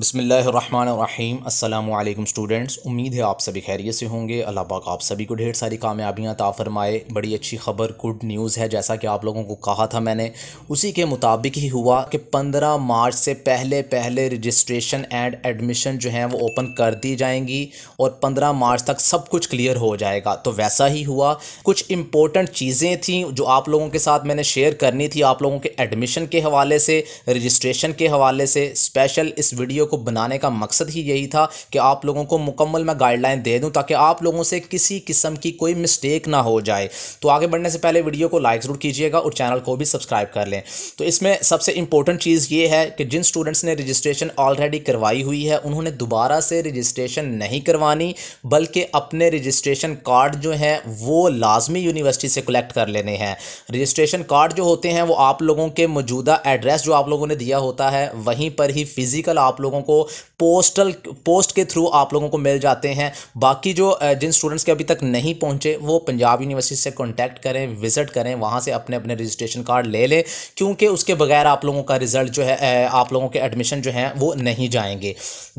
बसमीम् अल्लाम स्टूडेंट्स उम्मीद है आप सभी खैरियत से होंगे अल्लाह पाक आप सभी को ढेर सारी कामयाबियाँ ता फरमाए बड़ी अच्छी खबर गुड न्यूज़ है जैसा कि आप लोगों को कहा था मैंने उसी के मुताबिक ही हुआ कि 15 मार्च से पहले पहले रजिस्ट्रेशन एंड एडमिशन जो हैं वो ओपन कर दी जाएंगी और पंद्रह मार्च तक सब कुछ क्लियर हो जाएगा तो वैसा ही हुआ कुछ इंपॉर्टेंट चीज़ें थी जो आप लोगों के साथ मैंने शेयर करनी थी आप लोगों के एडमिशन के हवाले से रजिस्ट्रेशन के हवाले से स्पेशल इस वीडियो को बनाने का मकसद ही यही था कि आप लोगों को मुकम्मल मैं गाइडलाइन दे दूँ ताकि आप लोगों से किसी किस्म की कोई मिस्टेक ना हो जाए तो आगे बढ़ने से पहले वीडियो को लाइक ज़रूर कीजिएगा और चैनल को भी सब्सक्राइब कर लें तो इसमें सबसे इंपॉर्टेंट चीज़ ये है कि जिन स्टूडेंट्स ने रजिस्ट्रेशन ऑलरेडी करवाई हुई है उन्होंने दोबारा से रजिस्ट्रेशन नहीं करवानी बल्कि अपने रजिस्ट्रेशन कार्ड जो हैं वो लाजमी यूनिवर्सिटी से कलेक्ट कर लेने हैं रजिस्ट्रेशन कार्ड जो होते हैं वो आप लोगों के मौजूदा एड्रेस जो आप लोगों ने दिया होता है वहीं पर ही फ़िज़िकल आप लोगों लोगों को पोस्टल पोस्ट के थ्रू आप लोगों को मिल जाते हैं बाकी जो जिन स्टूडेंट्स के अभी तक नहीं पहुंचे वो पंजाब यूनिवर्सिटी से कॉन्टैक्ट करें विजिट करें वहाँ से अपने अपने रजिस्ट्रेशन कार्ड ले लें क्योंकि उसके बगैर आप लोगों का रिज़ल्ट जो है आप लोगों के एडमिशन जो हैं वो नहीं जाएंगे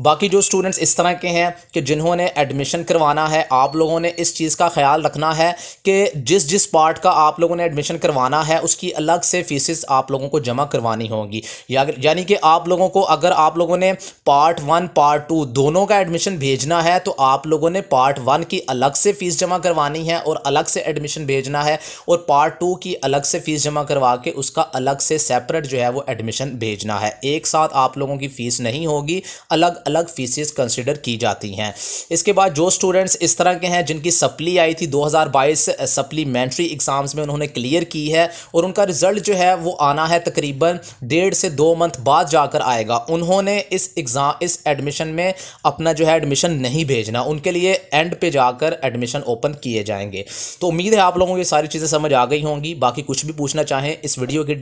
बाकी जो स्टूडेंट्स इस तरह के हैं कि जिन्होंने एडमिशन करवाना है आप लोगों ने इस चीज़ का ख्याल रखना है कि जिस जिस पार्ट का आप लोगों ने एडमिशन करवाना है उसकी अलग से फीसिस आप लोगों को जमा करवानी होगी या यानी कि आप लोगों को अगर आप लोगों ने पार्ट वन पार्ट टू दोनों का एडमिशन भेजना है तो आप लोगों ने पार्ट वन की अलग से फ़ीस जमा करवानी है और अलग से एडमिशन भेजना है और पार्ट टू की अलग से फ़ीस जमा करवा के उसका अलग से सेपरेट जो है वो एडमिशन भेजना है एक साथ आप लोगों की फ़ीस नहीं होगी अलग अलग फीसेस कंसिडर की जाती हैं इसके बाद जो स्टूडेंट्स इस तरह के हैं जिनकी सप्ली आई थी दो सप्लीमेंट्री एग्ज़ाम्स में उन्होंने क्लियर की है और उनका रिज़ल्ट जो है वो आना है तकरीबन डेढ़ से दो मंथ बाद जाकर आएगा उन्होंने इस एग्ज़ाम इस एडमिशन में अपना जो है एडमिशन नहीं भेजना उनके लिए एंड पे जाकर एडमिशन ओपन किए जाएंगे तो उम्मीद है आप लोगों को ये सारी चीज़ें समझ आ गई होंगी बाकी कुछ भी पूछना चाहें इस वीडियो के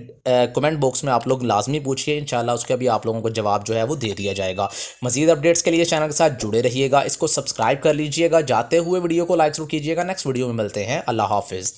कमेंट बॉक्स में आप लोग लाजमी पूछिए इन उसके अभी आप लोगों को जवाब जो है वो दे दिया जाएगा मजीद अपडेट्स के लिए चैनल के साथ जुड़े रहिएगा इसको सब्सक्राइब कर लीजिएगा जाते हुए वीडियो को लाइक जरूर कीजिएगा नेक्स्ट वीडियो में मिलते हैं अल्लाह हाफिज़